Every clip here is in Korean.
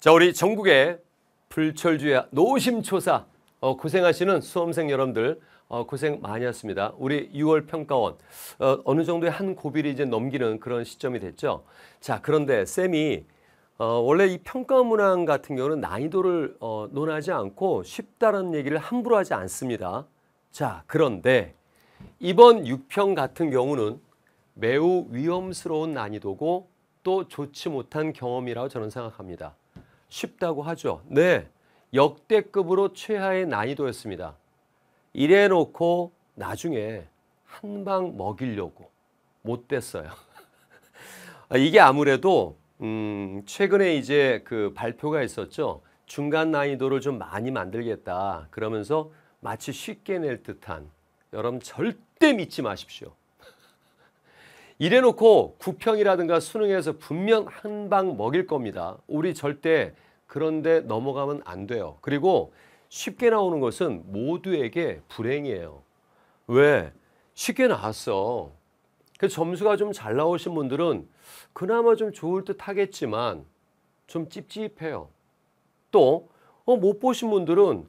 자, 우리 전국의 불철주야 노심초사 어, 고생하시는 수험생 여러분들 어, 고생 많이 하셨습니다 우리 6월 평가원 어, 어느 정도의 한 고비를 이제 넘기는 그런 시점이 됐죠. 자, 그런데 쌤이 어, 원래 이 평가 문항 같은 경우는 난이도를 어, 논하지 않고 쉽다는 얘기를 함부로 하지 않습니다. 자, 그런데 이번 6평 같은 경우는 매우 위험스러운 난이도고 또 좋지 못한 경험이라고 저는 생각합니다. 쉽다고 하죠. 네, 역대급으로 최하의 난이도였습니다. 이래놓고 나중에 한 방 먹이려고 못됐어요. 아, 이게 아무래도 음, 최근에 이제 그 발표가 있었죠. 중간 난이도를 좀 많이 만들겠다. 그러면서 마치 쉽게 낼 듯한 여러분 절대 믿지 마십시오. 이래놓고 국평이라든가 수능에서 분명 한 방 먹일 겁니다. 우리 절대 그런데 넘어가면 안 돼요. 그리고 쉽게 나오는 것은 모두에게 불행이에요. 왜? 쉽게 나왔어. 그 점수가 좀 잘 나오신 분들은 그나마 좀 좋을 듯 하겠지만 좀 찝찝해요. 또, 어, 못 보신 분들은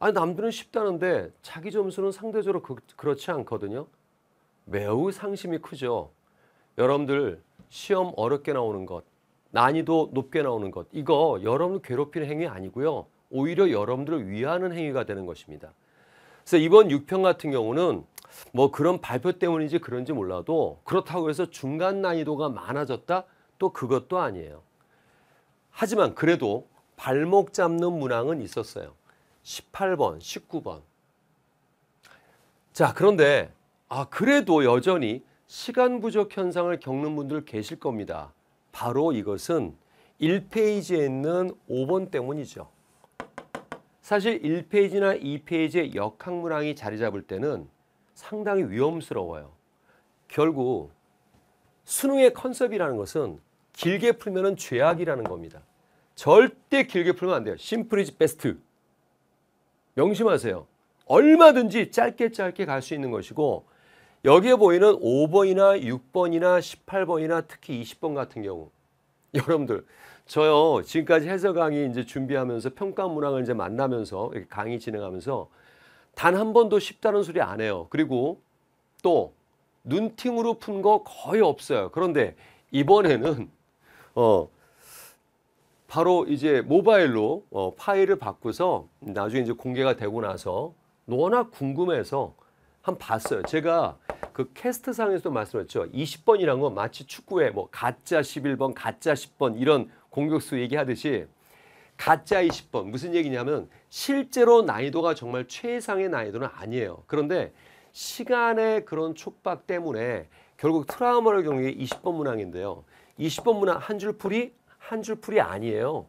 아, 남들은 쉽다는데 자기 점수는 상대적으로 그, 그렇지 않거든요. 매우 상심이 크죠. 여러분들 시험 어렵게 나오는 것, 난이도 높게 나오는 것, 이거 여러분 괴롭히는 행위 아니고요. 오히려 여러분들을 위하는 행위가 되는 것입니다. 그래서 이번 6평 같은 경우는 뭐 그런 발표 때문인지 그런지 몰라도 그렇다고 해서 중간 난이도가 많아졌다? 또 그것도 아니에요. 하지만 그래도 발목 잡는 문항은 있었어요. 18번, 19번. 자, 그런데 아, 그래도 여전히 시간 부족 현상을 겪는 분들 계실 겁니다. 바로 이것은 1페이지에 있는 5번 때문이죠. 사실 1페이지나 2페이지의 역학문항이 자리 잡을 때는 상당히 위험스러워요. 결국 수능의 컨셉이라는 것은 길게 풀면 죄악이라는 겁니다. 절대 길게 풀면 안 돼요. 심플 이즈 베스트. 명심하세요. 얼마든지 짧게 짧게 갈 수 있는 것이고 여기에 보이는 5번이나 6번이나 18번이나 특히 20번 같은 경우 여러분들 저요 지금까지 해설 강의 이제 준비하면서 평가 문항을 이제 만나면서 이렇게 강의 진행하면서 단 한 번도 쉽다는 소리 안 해요. 그리고 또 눈팅으로 푼 거 거의 없어요. 그런데 이번에는 어 바로 이제 모바일로 어 파일을 바꿔서 나중에 이제 공개가 되고 나서 워낙 궁금해서 한번 봤어요. 제가 그 캐스트상에서도 말씀했죠. 20번이란 건 마치 축구에 뭐 가짜 11번, 가짜 10번 이런 공격수 얘기하듯이 가짜 20번 무슨 얘기냐면 실제로 난이도가 정말 최상의 난이도는 아니에요. 그런데 시간의 그런 촉박 때문에 결국 트라우마를 경우에 20번 문항인데요. 20번 문항 한 줄풀이 한 줄풀이 아니에요.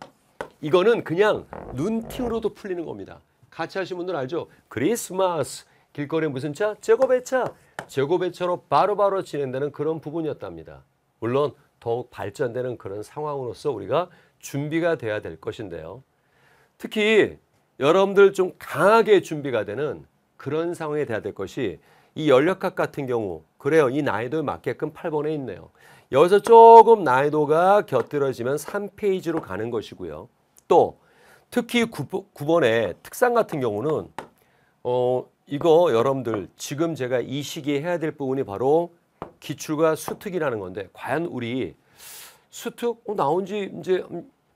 이거는 그냥 눈팅으로도 풀리는 겁니다. 같이 하신 분들 알죠? 크리스마스 길거리에 무슨 차? 제곱의 차. 제곱의 차로 바로바로 진행되는 그런 부분이었답니다. 물론 더욱 발전되는 그런 상황으로서 우리가 준비가 돼야 될 것인데요. 특히 여러분들 좀 강하게 준비가 되는 그런 상황이 돼야 될 것이 이 연력학 같은 경우 그래요. 이 난이도에 맞게끔 8번에 있네요. 여기서 조금 난이도가 곁들여지면 3페이지로 가는 것이고요. 또 특히 9, 번에 특상 같은 경우는 어, 이거 여러분들 지금 제가 이 시기에 해야 될 부분이 바로 기출과 수특이라는 건데 과연 우리 수특 어, 나온 지 이제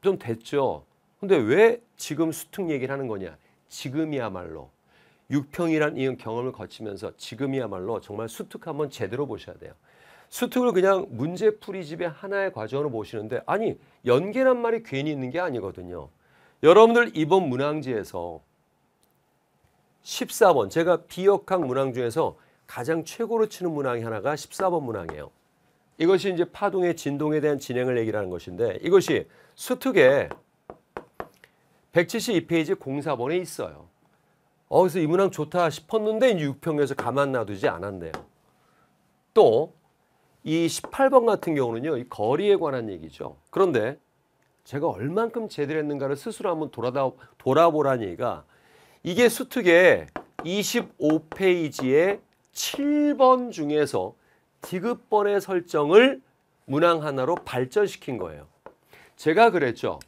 좀 됐죠. 근데 왜 지금 수특 얘기를 하는 거냐? 지금이야말로 육평이란 이 경험을 거치면서 지금이야말로 정말 수특 한번 제대로 보셔야 돼요. 수특을 그냥 문제풀이 집의 하나의 과정으로 보시는데 아니 연계란 말이 괜히 있는 게 아니거든요. 여러분들 이번 문항지에서 14번. 제가 비역학 문항 중에서 가장 최고로 치는 문항이 하나가 14번 문항이에요. 이것이 이제 파동의 진동에 대한 진행을 얘기하는 것인데 이것이 수특에 172페이지 04번에 있어요. 어, 그래서 이 문항 좋다 싶었는데 6평에서 가만 놔두지 않았네요. 또 이 18번 같은 경우는요. 이 거리에 관한 얘기죠. 그런데 제가 얼만큼 제대로 했는가를 스스로 한번 돌아다, 돌아보라는 얘기가 이게 수특의 25페이지의 7번 중에서 디귿번의 설정을 문항 하나로 발전시킨 거예요. 제가 그랬죠.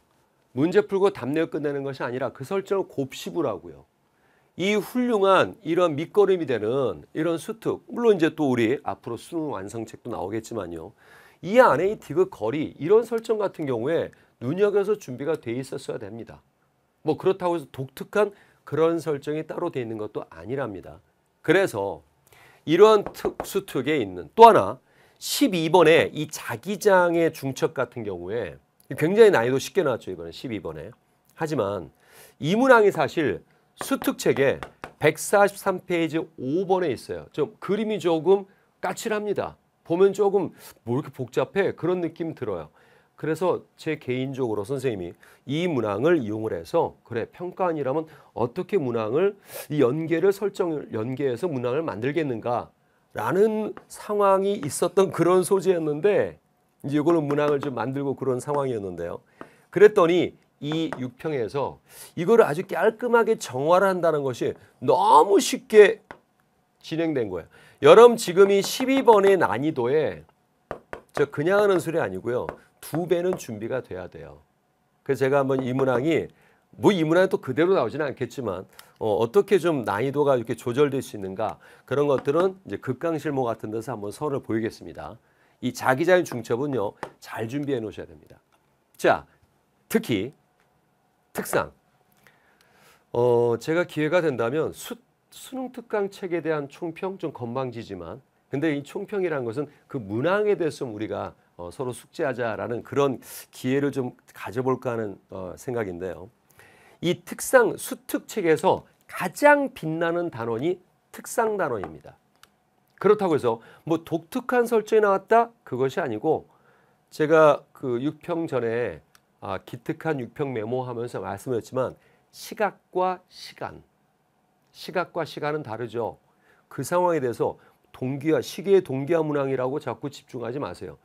문제 풀고 답내어 끝내는 것이 아니라 그 설정을 곱씹으라고요. 이 훌륭한 이런 밑거름이 되는 이런 수특 물론 이제 또 우리 앞으로 수능 완성책도 나오겠지만요. 이 안에 이 디귿 거리 이런 설정 같은 경우에 눈여겨서 준비가 돼 있었어야 됩니다. 뭐 그렇다고 해서 독특한 그런 설정이 따로 되어 있는 것도 아니랍니다. 그래서 이러한 특수특에 있는 또 하나 12번에 이 자기장의 중첩 같은 경우에 굉장히 난이도 쉽게 나왔죠. 이번에 12번에. 하지만 이 문항이 사실 수특책에 143페이지 5번에 있어요. 좀 그림이 조금 까칠합니다. 보면 조금 뭐 이렇게 복잡해 그런 느낌 들어요. 그래서 제 개인적으로 선생님이 이 문항을 이용을 해서 그래 평가안이라면 어떻게 문항을 이 연계를 설정 연계해서 문항을 만들겠는가 라는 상황이 있었던 그런 소재였는데 이제 이거는 문항을 좀 만들고 그런 상황이었는데요. 그랬더니 이 6평에서 이거를 아주 깔끔하게 정화를 한다는 것이 너무 쉽게 진행된 거예요. 여러분 지금 이 12번의 난이도에 저 그냥 하는 소리 아니고요. 두 배는 준비가 돼야 돼요. 그래서 제가 한번 이 문항이 뭐 이 문항이 또 그대로 나오지는 않겠지만 어, 떻게좀 난이도가 이렇게 조절될 수 있는가 그런 것들은 이제 급강실모 같은 데서 한번 선을 보이겠습니다. 이 자기자연 중첩은요 잘 준비해 놓으셔야 됩니다. 자 특히 특상 어, 제가 기회가 된다면 수, 수능 특강 책에 대한 총평 좀 건방지지만 근데 이 총평이라는 것은 그 문항에 대해서 우리가 어, 서로 숙제하자라는 그런 기회를 좀 가져볼까 하는 어, 생각인데요. 이 특상 수특 책에서 가장 빛나는 단원이 특상 단원입니다. 그렇다고 해서 뭐 독특한 설정이 나왔다 그것이 아니고 제가 그 6평 전에 아, 기특한 6평 메모하면서 말씀드렸지만 시각과 시간 시각과 시간은 다르죠. 그 상황에 대해서 동기화 시계의 동기화 문항이라고 자꾸 집중하지 마세요.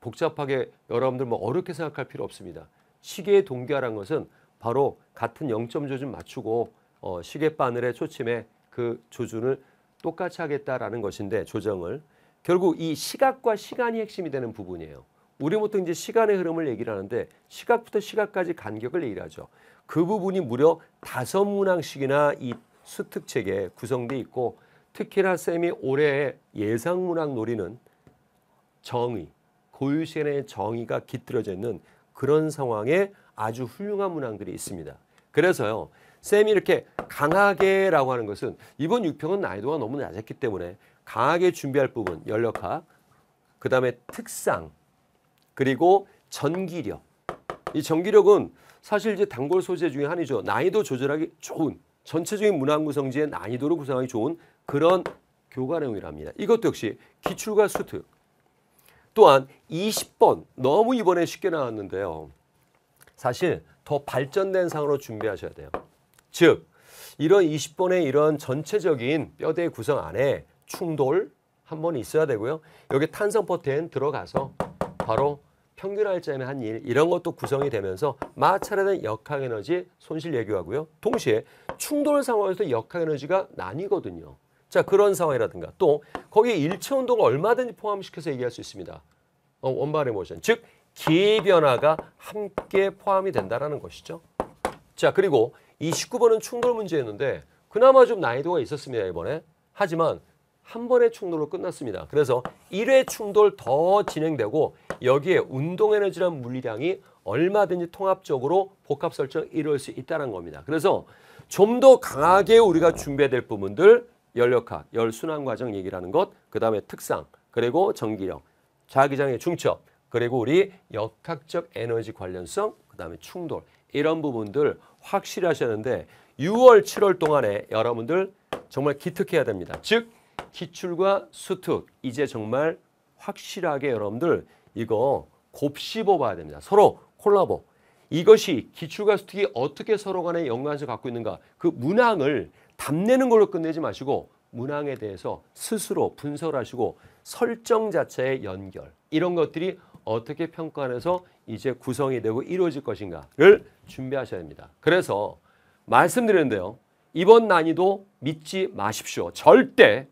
복잡하게 여러분들 뭐 어렵게 생각할 필요 없습니다. 시계의 동기화 것은 바로 같은 0점 조준 맞추고 어, 시계 바늘의 초침에 그 조준을 똑같이 하겠다라는 것인데 조정을 결국 이 시각과 시간이 핵심이 되는 부분이에요. 우리 보통 이제 시간의 흐름을 얘기를 하는데 시각부터 시각까지 간격을 얘기 하죠. 그 부분이 무려 다섯 문항씩이나 이 수특책에 구성돼 있고 특히나 쌤이 올해 예상문학 놀이는 정의, 보유시간의 정의가 깃들여져 있는 그런 상황에 아주 훌륭한 문항들이 있습니다. 그래서요. 쌤이 이렇게 강하게라고 하는 것은 이번 6평은 난이도가 너무 낮았기 때문에 강하게 준비할 부분, 연력학, 그 다음에 특상, 그리고 전기력. 이 전기력은 사실 이제 단골 소재 중에 하나이죠. 난이도 조절하기 좋은, 전체적인 문항 구성지의 난이도를 구성하기 좋은 그런 교과 내용이랍니다. 이것도 역시 기출과 수특, 또한 20번 너무 이번에 쉽게 나왔는데요. 사실 더 발전된 상으로 준비하셔야 돼요. 즉 이런 20번의 이런 전체적인 뼈대 구성 안에 충돌 한번 있어야 되고요. 여기 탄성 포텐 들어가서 바로 평균 알짜에의한일 이런 것도 구성이 되면서 마찰에는 역학 에너지 손실 예규하고요. 동시에 충돌 상황에서 역학 에너지가 나뉘거든요. 자 그런 상황이라든가 또 거기에 일체 운동을 얼마든지 포함시켜서 얘기할 수 있습니다. 어, 원발의 모션. 즉, 기변화가 함께 포함이 된다라는 것이죠. 자, 그리고 이 19번은 충돌 문제였는데 그나마 좀 난이도가 있었습니다, 이번에. 하지만 한 번의 충돌로 끝났습니다. 그래서 1회 충돌 더 진행되고 여기에 운동에너지란 물리량이 얼마든지 통합적으로 복합 설정 이룰 수 있다는 겁니다. 그래서 좀 더 강하게 우리가 준비해야 될 부분들 열역학, 열순환 과정 얘기라는 것, 그 다음에 특상, 그리고 전기력, 자기장의 중첩, 그리고 우리 역학적 에너지 관련성, 그다음에 충돌 이런 부분들 확실히 하셨는데 6월, 7월 동안에 여러분들 정말 기특해야 됩니다. 즉 기출과 수특 이제 정말 확실하게 여러분들 이거 곱씹어 봐야 됩니다. 서로 콜라보. 이것이 기출과 수특이 어떻게 서로 간에 연관성을 갖고 있는가 그 문항을 담내는 걸로 끝내지 마시고 문항에 대해서 스스로 분석하시고 설정 자체의 연결 이런 것들이 어떻게 평가해서 이제 구성이 되고 이루어질 것인가를 준비하셔야 됩니다. 그래서 말씀드렸는데요. 이번 난이도 믿지 마십시오. 절대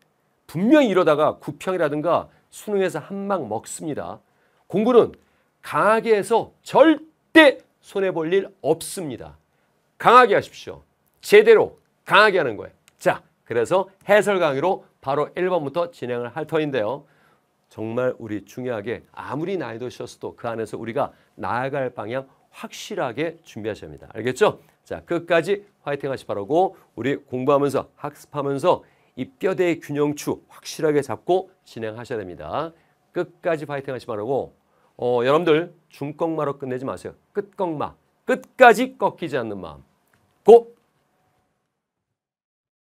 분명히 이러다가 구평이라든가 수능에서 한방 먹습니다. 공부는 강하게 해서 절대 손해볼 일 없습니다. 강하게 하십시오. 제대로 강하게 하는 거예요. 자, 그래서 해설 강의로 바로 1번부터 진행을 할 터인데요. 정말 우리 중요하게 아무리 나이도 셨어도 그 안에서 우리가 나아갈 방향 확실하게 준비하셔야 합니다. 알겠죠? 자, 끝까지 화이팅 하시 바라고 우리 공부하면서 학습하면서 이 뼈대의 균형추 확실하게 잡고 진행하셔야 됩니다. 끝까지 파이팅 하시 바라고 어, 여러분들 중꺾마로 끝내지 마세요. 끝꺾마. 끝까지 꺾이지 않는 마음. 고!